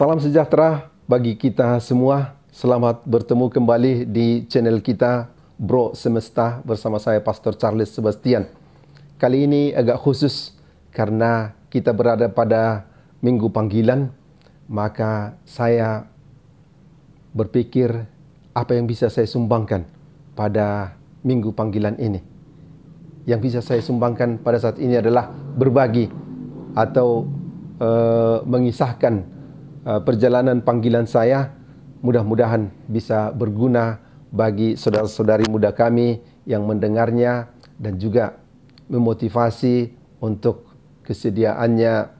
Salam sejahtera bagi kita semua. Selamat bertemu kembali di channel kita Bro Semesta bersama saya Pastor Charles Sebastian. Kali ini agak khusus karena kita berada pada minggu panggilan, maka saya berpikir apa yang bisa saya sumbangkan pada minggu panggilan ini. Yang bisa saya sumbangkan pada saat ini adalah berbagi atau uh, mengisahkan Eh, perjalanan panggilan saya mudah-mudahan bisa berguna bagi saudara-saudari muda kami yang mendengarnya dan juga memotivasi untuk kesediaannya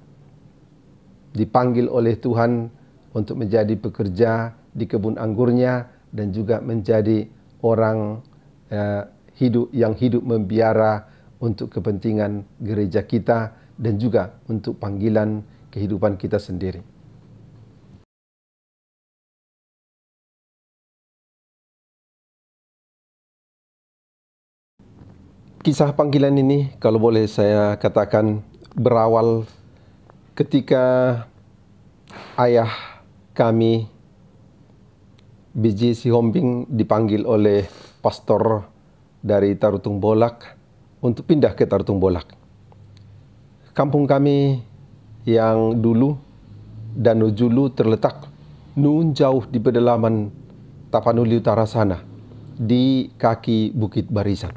dipanggil oleh Tuhan untuk menjadi pekerja di kebun anggurnya dan juga menjadi orang eh, hidup yang hidup membiara untuk kepentingan gereja kita dan juga untuk panggilan kehidupan kita sendiri. kisah panggilan ini kalau boleh saya katakan berawal ketika ayah kami Si Sihombing dipanggil oleh pastor dari Tarutung Bolak untuk pindah ke Tarutung Bolak. Kampung kami yang dulu dan Julu terletak nun jauh di pedalaman Tapanuli Utara sana di kaki Bukit Barisan.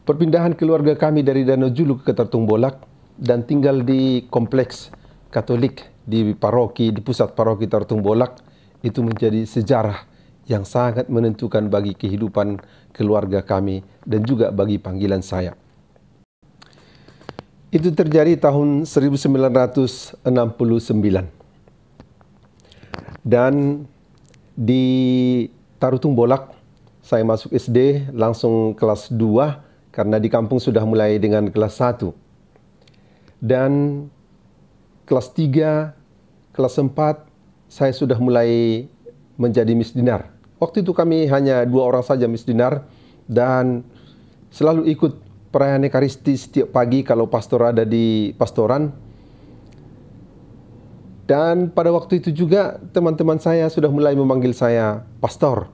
Perpindahan keluarga kami dari Danau Julu ke Tertung Bolak dan tinggal di kompleks Katolik di paroki, di pusat paroki Tertung Bolak itu menjadi sejarah yang sangat menentukan bagi kehidupan keluarga kami dan juga bagi panggilan saya. Itu terjadi tahun 1969. Dan di Tarutung Bolak, saya masuk SD langsung kelas 2 karena di kampung sudah mulai dengan kelas 1. Dan kelas 3, kelas 4 saya sudah mulai menjadi Miss Dinar. Waktu itu kami hanya dua orang saja Miss Dinar dan selalu ikut perayaan Ekaristi setiap pagi kalau pastor ada di pastoran. Dan pada waktu itu juga teman-teman saya sudah mulai memanggil saya pastor.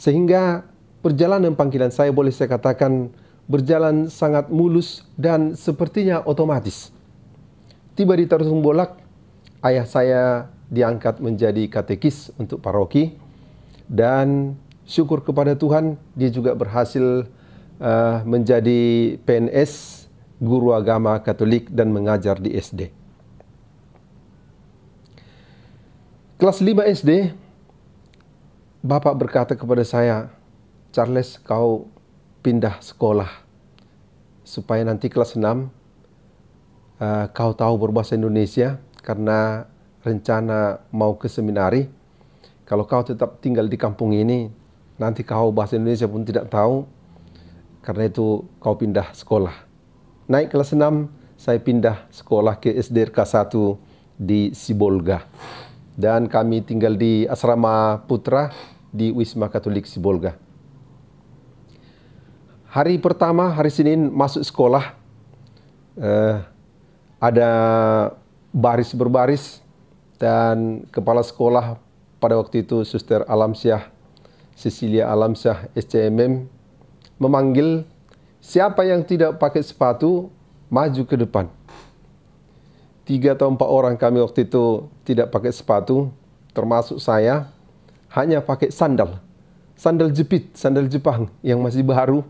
Sehingga perjalanan panggilan saya boleh saya katakan berjalan sangat mulus dan sepertinya otomatis. Tiba di Tarusung Bolak, ayah saya diangkat menjadi katekis untuk paroki dan syukur kepada Tuhan dia juga berhasil uh, menjadi PNS guru agama Katolik dan mengajar di SD. Kelas 5 SD, Bapak berkata kepada saya, Charles kau pindah sekolah supaya nanti kelas 6 uh, eh, kau tahu berbahasa Indonesia karena rencana mau ke seminari. Kalau kau tetap tinggal di kampung ini, nanti kau bahasa Indonesia pun tidak tahu. Karena itu kau pindah sekolah. Naik kelas 6, saya pindah sekolah ke SDRK 1 di Sibolga. Dan kami tinggal di asrama putra di Wisma Katolik Sibolga hari pertama hari Senin masuk sekolah eh, ada baris berbaris dan kepala sekolah pada waktu itu Suster Alamsyah Cecilia Alamsyah SCMM memanggil siapa yang tidak pakai sepatu maju ke depan. Tiga atau empat orang kami waktu itu tidak pakai sepatu, termasuk saya, hanya pakai sandal. Sandal jepit, sandal Jepang yang masih baru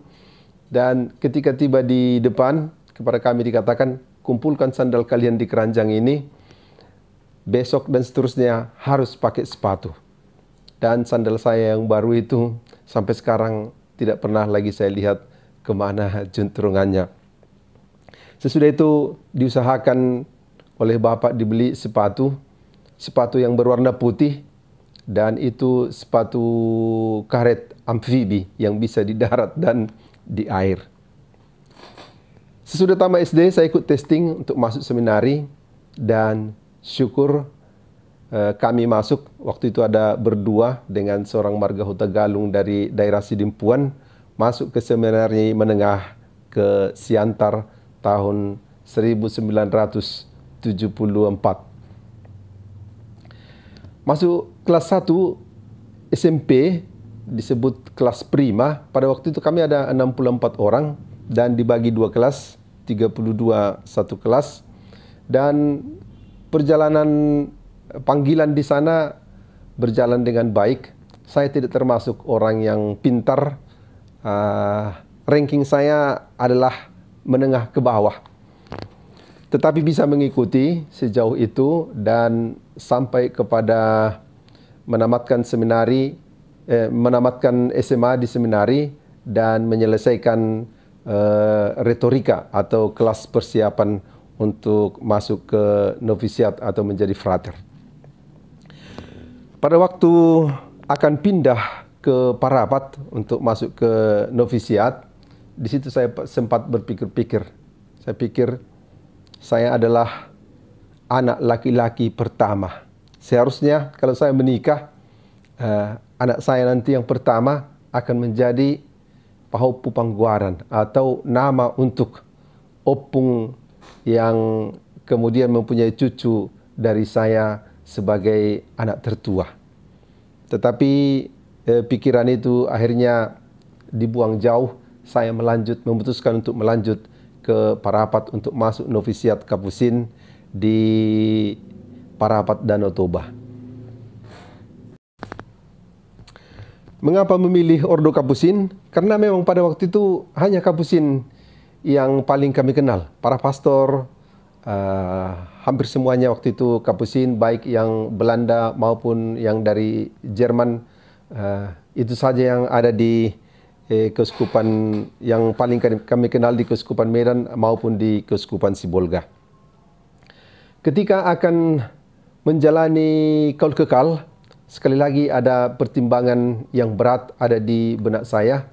dan ketika tiba di depan, kepada kami dikatakan, kumpulkan sandal kalian di keranjang ini, besok dan seterusnya harus pakai sepatu. Dan sandal saya yang baru itu sampai sekarang tidak pernah lagi saya lihat kemana juntrungannya. Sesudah itu diusahakan oleh bapak dibeli sepatu, sepatu yang berwarna putih, dan itu sepatu karet amfibi yang bisa di darat dan di air. Sesudah tamat SD, saya ikut testing untuk masuk seminari dan syukur eh, kami masuk. Waktu itu ada berdua dengan seorang marga Huta Galung dari daerah Sidimpuan masuk ke seminari menengah ke Siantar tahun 1974. Masuk kelas 1 SMP disebut kelas prima. Pada waktu itu kami ada 64 orang dan dibagi dua kelas, 32 satu kelas. Dan perjalanan eh, panggilan di sana berjalan dengan baik. Saya tidak termasuk orang yang pintar. Uh, ranking saya adalah menengah ke bawah. Tetapi bisa mengikuti sejauh itu dan sampai kepada menamatkan seminari Eh, menamatkan SMA di seminari dan menyelesaikan eh, retorika atau kelas persiapan untuk masuk ke novisiat atau menjadi frater. Pada waktu akan pindah ke Parapat untuk masuk ke novisiat, di situ saya sempat berpikir-pikir. Saya pikir saya adalah anak laki-laki pertama. Seharusnya kalau saya menikah, eh, anak saya nanti yang pertama akan menjadi Pahopu Pangguaran atau nama untuk opung yang kemudian mempunyai cucu dari saya sebagai anak tertua. Tetapi eh, pikiran itu akhirnya dibuang jauh. Saya melanjut memutuskan untuk melanjut ke Parapat untuk masuk novisiat Kapusin di Parapat Danau Toba. Mengapa memilih Ordo Kapusin? Karena memang pada waktu itu hanya Kapusin yang paling kami kenal. Para pastor uh, hampir semuanya waktu itu Kapusin, baik yang Belanda maupun yang dari Jerman. Uh, itu saja yang ada di eh, keuskupan yang paling kami kenal di keuskupan Medan maupun di keuskupan Sibolga. Ketika akan menjalani kaul kekal, Sekali lagi ada pertimbangan yang berat ada di benak saya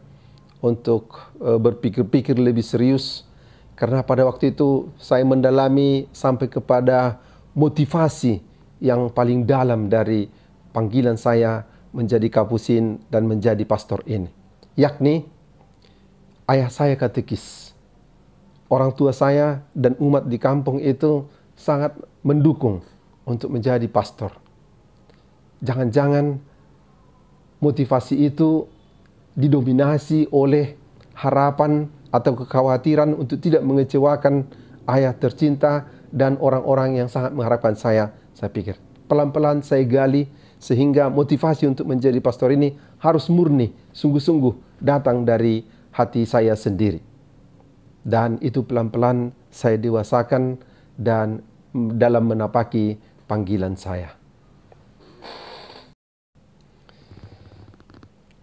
untuk eh, berpikir-pikir lebih serius karena pada waktu itu saya mendalami sampai kepada motivasi yang paling dalam dari panggilan saya menjadi kapusin dan menjadi pastor ini. Yakni ayah saya katekis. Orang tua saya dan umat di kampung itu sangat mendukung untuk menjadi pastor jangan-jangan motivasi itu didominasi oleh harapan atau kekhawatiran untuk tidak mengecewakan ayah tercinta dan orang-orang yang sangat mengharapkan saya. Saya pikir pelan-pelan saya gali sehingga motivasi untuk menjadi pastor ini harus murni, sungguh-sungguh datang dari hati saya sendiri. Dan itu pelan-pelan saya dewasakan dan dalam menapaki panggilan saya.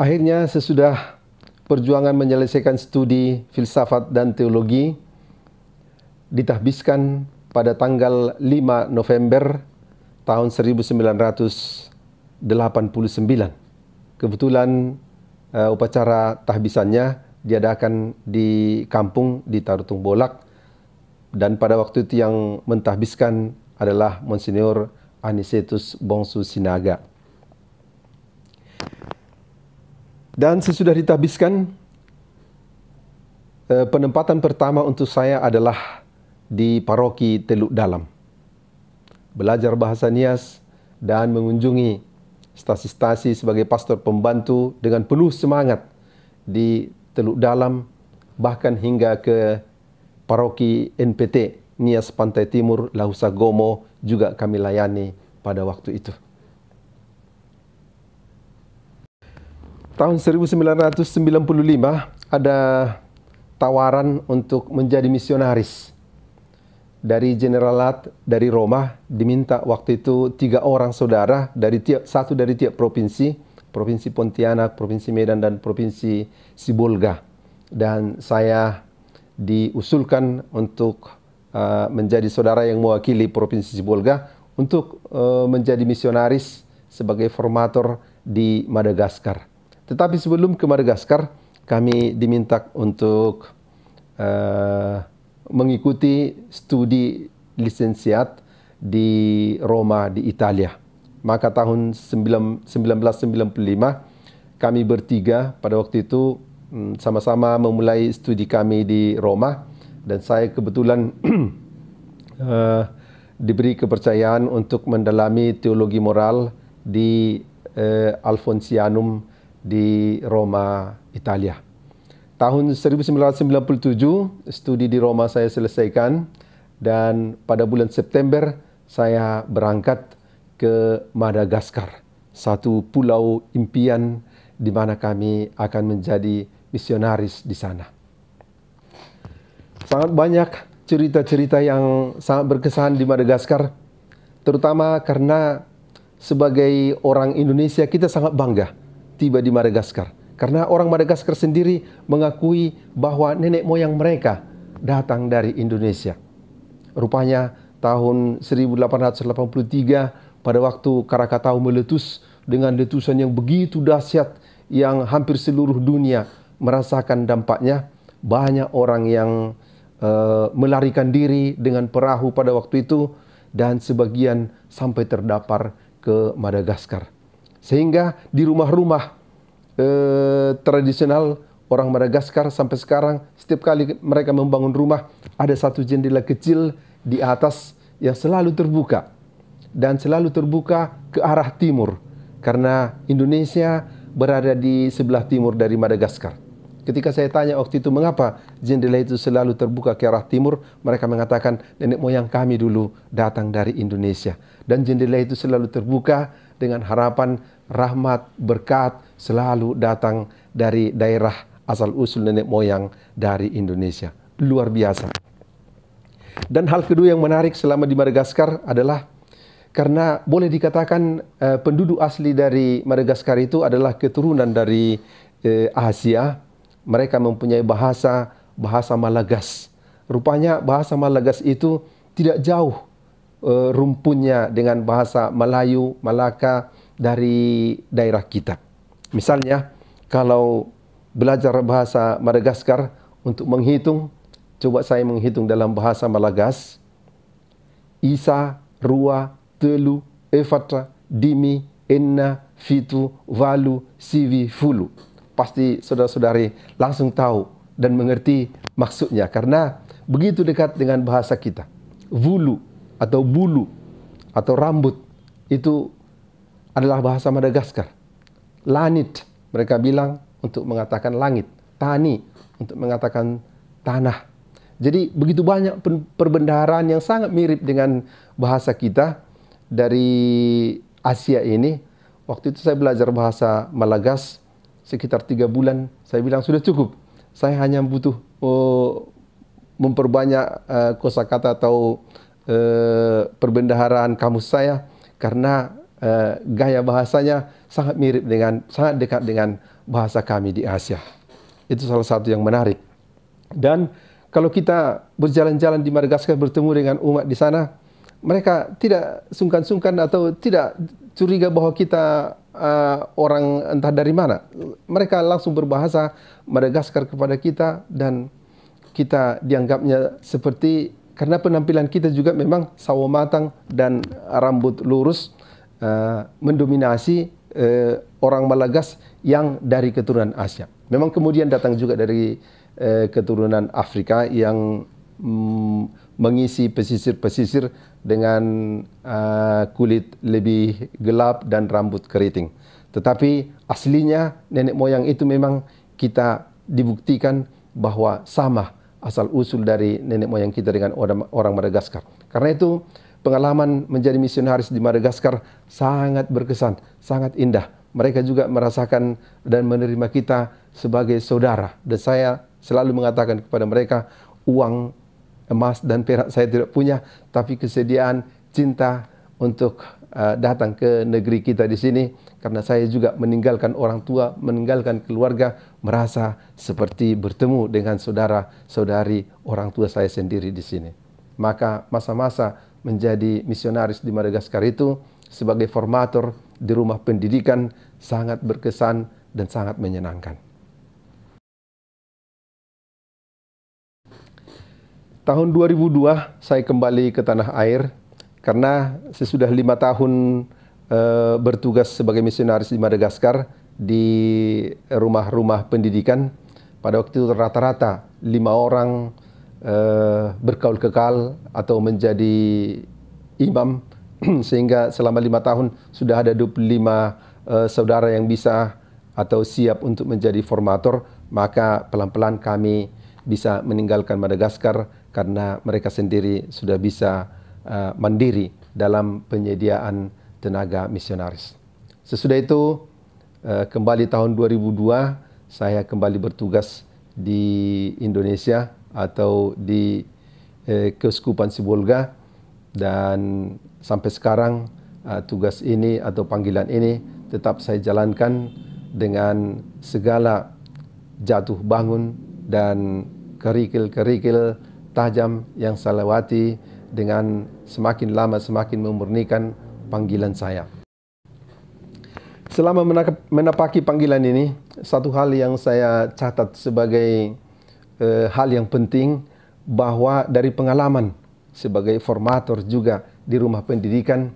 Akhirnya sesudah perjuangan menyelesaikan studi filsafat dan teologi ditahbiskan pada tanggal 5 November tahun 1989. Kebetulan uh, upacara tahbisannya diadakan di kampung di Tarutung Bolak dan pada waktu itu yang mentahbiskan adalah Monsignor Anisetus Bongsu Sinaga. Dan sesudah ditabiskan, eh, penempatan pertama untuk saya adalah di paroki Teluk Dalam. Belajar bahasa Nias dan mengunjungi stasi-stasi sebagai pastor pembantu dengan penuh semangat di Teluk Dalam, bahkan hingga ke paroki NPT Nias Pantai Timur, Lausa Gomo juga kami layani pada waktu itu. tahun 1995 ada tawaran untuk menjadi misionaris. Dari generalat dari Roma diminta waktu itu tiga orang saudara dari tiap satu dari tiap provinsi, provinsi Pontianak, provinsi Medan dan provinsi Sibolga. Dan saya diusulkan untuk uh, menjadi saudara yang mewakili provinsi Sibolga untuk uh, menjadi misionaris sebagai formator di Madagaskar tetapi sebelum ke Madagaskar, kami diminta untuk uh, mengikuti studi lisensiat di Roma di Italia. Maka tahun 1995 kami bertiga pada waktu itu mm, sama-sama memulai studi kami di Roma dan saya kebetulan uh, diberi kepercayaan untuk mendalami teologi moral di uh, Alfonsianum di Roma, Italia. Tahun 1997 studi di Roma saya selesaikan dan pada bulan September saya berangkat ke Madagaskar, satu pulau impian di mana kami akan menjadi misionaris di sana. Sangat banyak cerita-cerita yang sangat berkesan di Madagaskar, terutama karena sebagai orang Indonesia kita sangat bangga tiba di Madagaskar. Karena orang Madagaskar sendiri mengakui bahwa nenek moyang mereka datang dari Indonesia. Rupanya tahun 1883 pada waktu Krakatau meletus dengan letusan yang begitu dahsyat yang hampir seluruh dunia merasakan dampaknya, banyak orang yang uh, melarikan diri dengan perahu pada waktu itu dan sebagian sampai terdampar ke Madagaskar. Sehingga di rumah-rumah eh, tradisional orang Madagaskar sampai sekarang setiap kali mereka membangun rumah ada satu jendela kecil di atas yang selalu terbuka dan selalu terbuka ke arah timur karena Indonesia berada di sebelah timur dari Madagaskar. Ketika saya tanya waktu itu mengapa jendela itu selalu terbuka ke arah timur, mereka mengatakan nenek moyang kami dulu datang dari Indonesia dan jendela itu selalu terbuka dengan harapan rahmat berkat selalu datang dari daerah asal usul nenek moyang dari Indonesia. Luar biasa. Dan hal kedua yang menarik selama di Madagaskar adalah karena boleh dikatakan eh, penduduk asli dari Madagaskar itu adalah keturunan dari eh, Asia. Mereka mempunyai bahasa bahasa Malagas. Rupanya bahasa Malagas itu tidak jauh Eh, rumpunnya dengan bahasa Melayu, Malaka dari daerah kita. Misalnya, kalau belajar bahasa Madagaskar untuk menghitung, coba saya menghitung dalam bahasa Malagas. Isa, Rua, Telu, Efatra, Dimi, Enna, Fitu, Valu, Sivi, Fulu. Pasti saudara-saudari langsung tahu dan mengerti maksudnya. Karena begitu dekat dengan bahasa kita. Vulu, atau bulu atau rambut itu adalah bahasa Madagaskar. Lanit mereka bilang untuk mengatakan langit, tani untuk mengatakan tanah. Jadi begitu banyak perbendaharaan yang sangat mirip dengan bahasa kita dari Asia ini. Waktu itu saya belajar bahasa Malagas sekitar tiga bulan. Saya bilang sudah cukup. Saya hanya butuh oh, memperbanyak uh, kosakata atau Eh, perbendaharaan kamus saya karena eh, gaya bahasanya sangat mirip dengan sangat dekat dengan bahasa kami di Asia. Itu salah satu yang menarik. Dan kalau kita berjalan-jalan di Madagaskar bertemu dengan umat di sana, mereka tidak sungkan-sungkan atau tidak curiga bahwa kita uh, orang entah dari mana. Mereka langsung berbahasa Madagaskar kepada kita dan kita dianggapnya seperti karena penampilan kita juga memang sawo matang dan rambut lurus uh, mendominasi uh, orang Malagas yang dari keturunan Asia. Memang kemudian datang juga dari uh, keturunan Afrika yang mm, mengisi pesisir-pesisir dengan uh, kulit lebih gelap dan rambut keriting. Tetapi aslinya nenek moyang itu memang kita dibuktikan bahwa sama asal usul dari nenek moyang kita dengan orang, orang Madagaskar. Karena itu pengalaman menjadi misionaris di Madagaskar sangat berkesan, sangat indah. Mereka juga merasakan dan menerima kita sebagai saudara. Dan saya selalu mengatakan kepada mereka, uang emas dan perak saya tidak punya, tapi kesediaan, cinta untuk uh, datang ke negeri kita di sini karena saya juga meninggalkan orang tua, meninggalkan keluarga, merasa seperti bertemu dengan saudara-saudari orang tua saya sendiri di sini. Maka masa-masa menjadi misionaris di Madagaskar itu sebagai formator di rumah pendidikan sangat berkesan dan sangat menyenangkan. Tahun 2002 saya kembali ke tanah air karena sesudah lima tahun Eh, bertugas sebagai misionaris di Madagaskar di rumah-rumah pendidikan. Pada waktu itu rata-rata lima orang uh, berkaul kekal atau menjadi imam sehingga selama lima tahun sudah ada 25 uh, eh, saudara yang bisa atau siap untuk menjadi formator, maka pelan-pelan kami bisa meninggalkan Madagaskar karena mereka sendiri sudah bisa uh, mandiri dalam penyediaan tenaga misionaris. Sesudah itu eh, kembali tahun 2002 saya kembali bertugas di Indonesia atau di eh, Keuskupan Sibolga dan sampai sekarang eh, tugas ini atau panggilan ini tetap saya jalankan dengan segala jatuh bangun dan kerikil-kerikil tajam yang saya lewati dengan semakin lama semakin memurnikan panggilan saya. Selama menapaki panggilan ini, satu hal yang saya catat sebagai e, hal yang penting bahwa dari pengalaman sebagai formator juga di rumah pendidikan,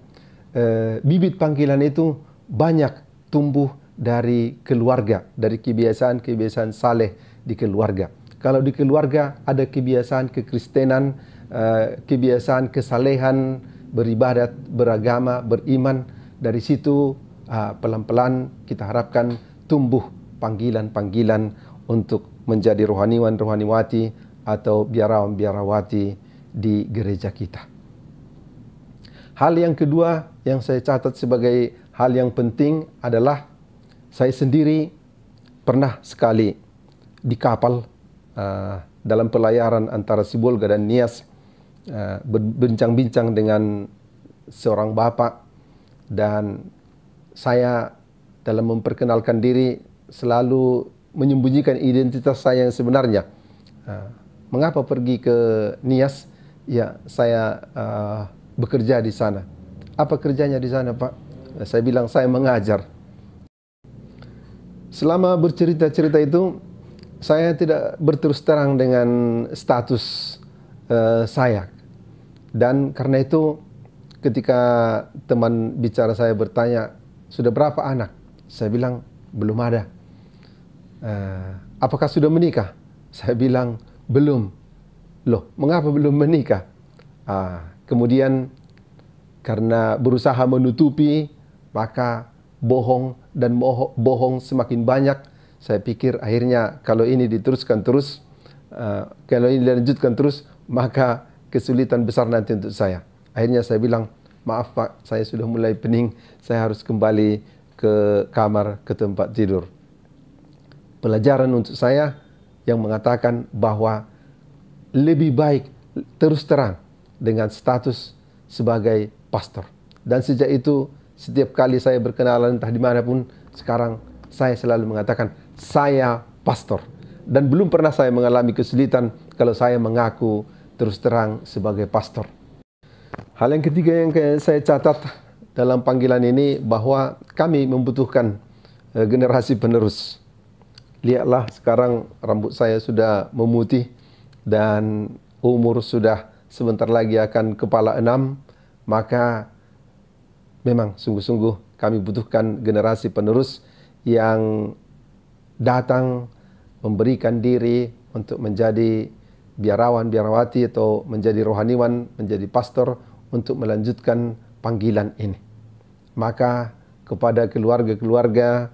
e, bibit panggilan itu banyak tumbuh dari keluarga, dari kebiasaan-kebiasaan saleh di keluarga. Kalau di keluarga ada kebiasaan kekristenan, e, kebiasaan kesalehan, beribadat, beragama, beriman. Dari situ pelan-pelan kita harapkan tumbuh panggilan-panggilan untuk menjadi rohaniwan-rohaniwati atau biarawan-biarawati di gereja kita. Hal yang kedua yang saya catat sebagai hal yang penting adalah saya sendiri pernah sekali di kapal uh, dalam pelayaran antara Sibolga dan Nias Eh, berbincang-bincang dengan seorang bapak dan saya dalam memperkenalkan diri selalu menyembunyikan identitas saya yang sebenarnya. Eh, mengapa pergi ke Nias? Ya, saya uh, bekerja di sana. Apa kerjanya di sana, Pak? Saya bilang saya mengajar. Selama bercerita-cerita itu, saya tidak berterus terang dengan status uh, saya dan karena itu ketika teman bicara saya bertanya, sudah berapa anak? Saya bilang, belum ada. Eh, apakah sudah menikah? Saya bilang, belum. Loh, mengapa belum menikah? Uh, kemudian karena berusaha menutupi, maka bohong dan bohong semakin banyak. Saya pikir akhirnya kalau ini diteruskan terus, uh, kalau ini dilanjutkan terus, maka kesulitan besar nanti untuk saya. Akhirnya saya bilang, maaf pak, saya sudah mulai pening, saya harus kembali ke kamar, ke tempat tidur. Pelajaran untuk saya yang mengatakan bahwa lebih baik terus terang dengan status sebagai pastor. Dan sejak itu, setiap kali saya berkenalan entah dimanapun, sekarang saya selalu mengatakan, saya pastor. Dan belum pernah saya mengalami kesulitan kalau saya mengaku terus terang sebagai pastor. Hal yang ketiga yang saya catat dalam panggilan ini bahwa kami membutuhkan eh, generasi penerus. Lihatlah sekarang rambut saya sudah memutih dan umur sudah sebentar lagi akan kepala enam, maka memang sungguh-sungguh kami butuhkan generasi penerus yang datang memberikan diri untuk menjadi biarawan, biarawati atau menjadi rohaniwan, menjadi pastor untuk melanjutkan panggilan ini. Maka kepada keluarga-keluarga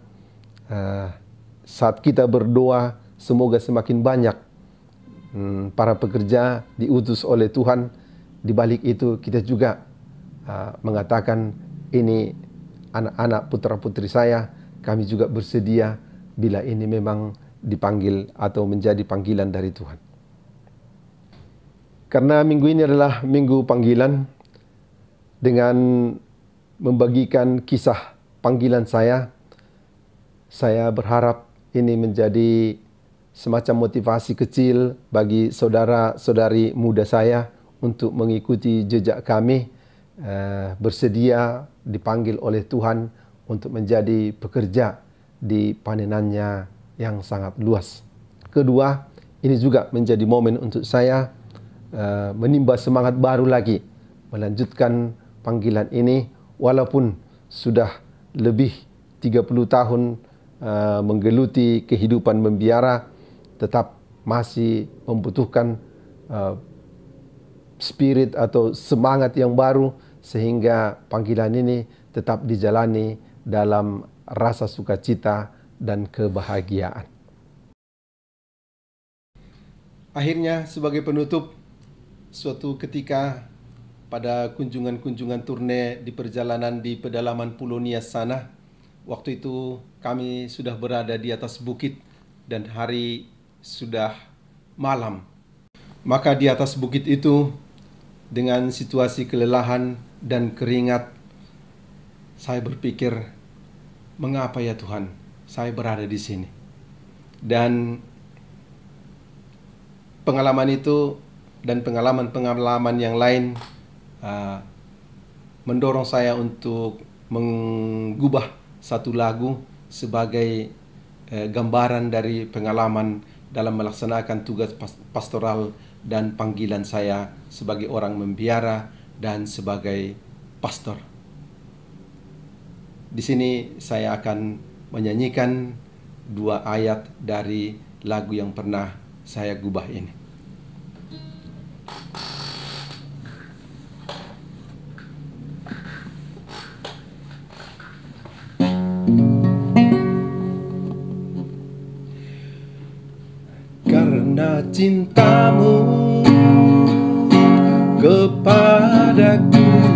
eh, saat kita berdoa semoga semakin banyak hmm, para pekerja diutus oleh Tuhan di balik itu kita juga eh, mengatakan ini anak-anak putra-putri saya kami juga bersedia bila ini memang dipanggil atau menjadi panggilan dari Tuhan. Karena minggu ini adalah minggu panggilan dengan membagikan kisah panggilan saya. Saya berharap ini menjadi semacam motivasi kecil bagi saudara-saudari muda saya untuk mengikuti jejak kami eh, bersedia dipanggil oleh Tuhan untuk menjadi pekerja di panenannya yang sangat luas. Kedua, ini juga menjadi momen untuk saya Eh, menimba semangat baru lagi melanjutkan panggilan ini walaupun sudah lebih 30 tahun uh, menggeluti kehidupan membiara tetap masih membutuhkan uh, spirit atau semangat yang baru sehingga panggilan ini tetap dijalani dalam rasa sukacita dan kebahagiaan. Akhirnya sebagai penutup suatu ketika pada kunjungan-kunjungan turne di perjalanan di pedalaman Pulau Nias sana. Waktu itu kami sudah berada di atas bukit dan hari sudah malam. Maka di atas bukit itu dengan situasi kelelahan dan keringat saya berpikir mengapa ya Tuhan saya berada di sini. Dan pengalaman itu dan pengalaman-pengalaman yang lain uh, mendorong saya untuk mengubah satu lagu sebagai uh, gambaran dari pengalaman dalam melaksanakan tugas pastoral dan panggilan saya sebagai orang membiara dan sebagai pastor. Di sini saya akan menyanyikan dua ayat dari lagu yang pernah saya gubah ini. cintamu kepadaku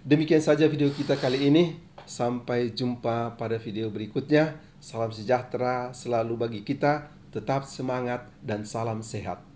Demikian saja video kita kali ini. Sampai jumpa pada video berikutnya. Salam sejahtera selalu bagi kita, tetap semangat, dan salam sehat.